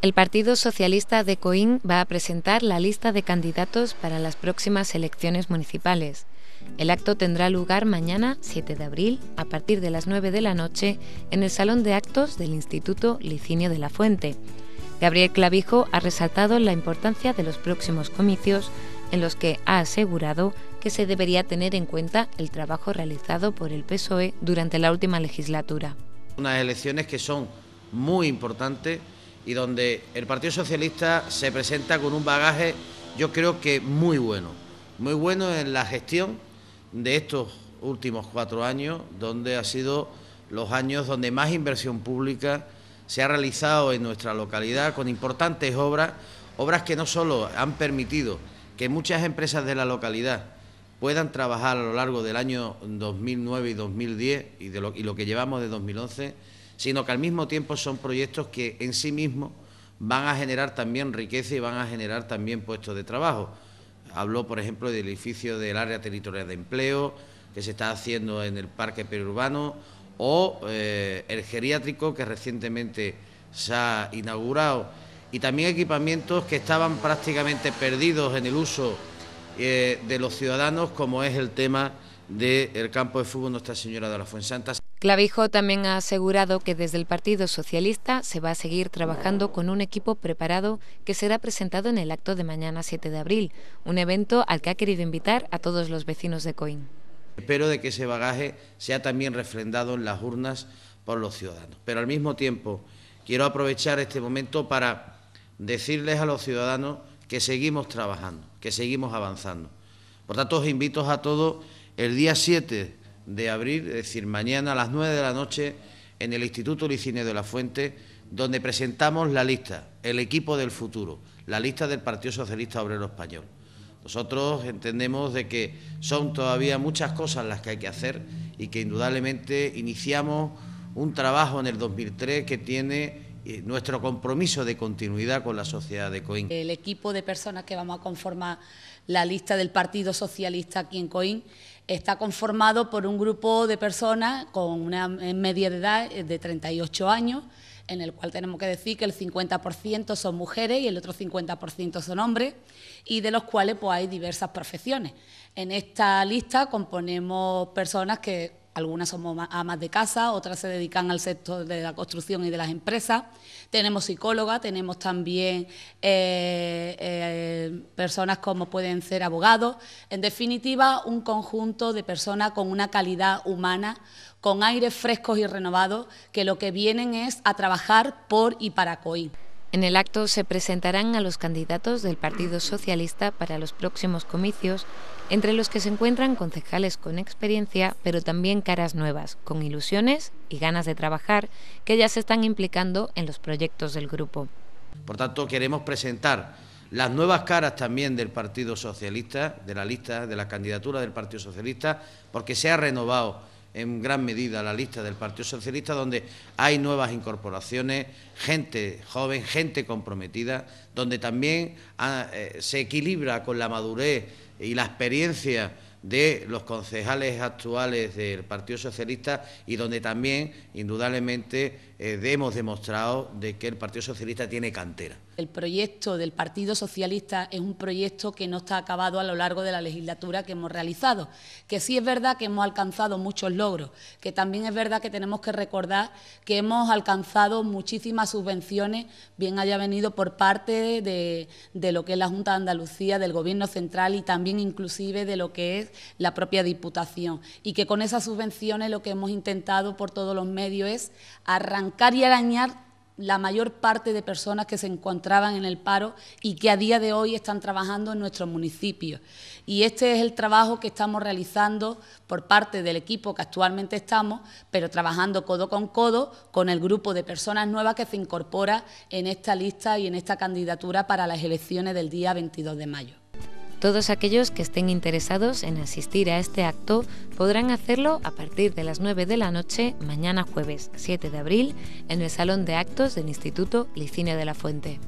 El Partido Socialista de Coín va a presentar la lista de candidatos para las próximas elecciones municipales. El acto tendrá lugar mañana, 7 de abril, a partir de las 9 de la noche, en el Salón de Actos del Instituto Licinio de la Fuente. Gabriel Clavijo ha resaltado la importancia de los próximos comicios, en los que ha asegurado que se debería tener en cuenta el trabajo realizado por el PSOE durante la última legislatura. Unas elecciones que son muy importantes y donde el Partido Socialista se presenta con un bagaje, yo creo que muy bueno, muy bueno en la gestión de estos últimos cuatro años, donde ha sido los años donde más inversión pública se ha realizado en nuestra localidad con importantes obras, obras que no solo han permitido que muchas empresas de la localidad puedan trabajar a lo largo del año 2009 y 2010 y, de lo, y lo que llevamos de 2011, sino que al mismo tiempo son proyectos que en sí mismos van a generar también riqueza y van a generar también puestos de trabajo. Habló, por ejemplo, del edificio del área territorial de empleo que se está haciendo en el parque periurbano o eh, el geriátrico que recientemente se ha inaugurado y también equipamientos que estaban prácticamente perdidos en el uso eh, de los ciudadanos como es el tema del campo de fútbol Nuestra Señora de la santas Clavijo también ha asegurado que desde el Partido Socialista se va a seguir trabajando con un equipo preparado que será presentado en el acto de mañana 7 de abril, un evento al que ha querido invitar a todos los vecinos de Coín. Espero de que ese bagaje sea también refrendado en las urnas por los ciudadanos. Pero al mismo tiempo quiero aprovechar este momento para decirles a los ciudadanos que seguimos trabajando, que seguimos avanzando. Por tanto, os invito a todos el día 7 de abril, es decir, mañana a las 9 de la noche en el Instituto Licine de la Fuente, donde presentamos la lista, el equipo del futuro, la lista del Partido Socialista Obrero Español. Nosotros entendemos de que son todavía muchas cosas las que hay que hacer y que indudablemente iniciamos un trabajo en el 2003 que tiene eh, nuestro compromiso de continuidad con la sociedad de Coín. El equipo de personas que vamos a conformar la lista del Partido Socialista aquí en Coín está conformado por un grupo de personas con una media de edad eh, de 38 años, en el cual tenemos que decir que el 50% son mujeres y el otro 50% son hombres, y de los cuales pues, hay diversas profesiones. En esta lista componemos personas que algunas somos amas de casa, otras se dedican al sector de la construcción y de las empresas. Tenemos psicólogas, tenemos también eh, eh, personas como pueden ser abogados. En definitiva, un conjunto de personas con una calidad humana, con aires frescos y renovados, que lo que vienen es a trabajar por y para COI. En el acto se presentarán a los candidatos del Partido Socialista para los próximos comicios, entre los que se encuentran concejales con experiencia, pero también caras nuevas, con ilusiones y ganas de trabajar, que ya se están implicando en los proyectos del grupo. Por tanto, queremos presentar las nuevas caras también del Partido Socialista, de la lista, de la candidatura del Partido Socialista, porque se ha renovado en gran medida la lista del Partido Socialista, donde hay nuevas incorporaciones, gente joven, gente comprometida, donde también ah, eh, se equilibra con la madurez y la experiencia de los concejales actuales del Partido Socialista y donde también, indudablemente, eh, hemos demostrado de que el Partido Socialista tiene cantera. El proyecto del Partido Socialista es un proyecto que no está acabado a lo largo de la legislatura que hemos realizado, que sí es verdad que hemos alcanzado muchos logros, que también es verdad que tenemos que recordar que hemos alcanzado muchísimas subvenciones, bien haya venido por parte de, de lo que es la Junta de Andalucía, del Gobierno Central y también inclusive de lo que es la propia Diputación, y que con esas subvenciones lo que hemos intentado por todos los medios es arrancar y arañar la mayor parte de personas que se encontraban en el paro y que a día de hoy están trabajando en nuestros municipios. Y este es el trabajo que estamos realizando por parte del equipo que actualmente estamos, pero trabajando codo con codo con el grupo de personas nuevas que se incorpora en esta lista y en esta candidatura para las elecciones del día 22 de mayo. Todos aquellos que estén interesados en asistir a este acto podrán hacerlo a partir de las 9 de la noche mañana jueves 7 de abril en el Salón de Actos del Instituto Licine de la Fuente.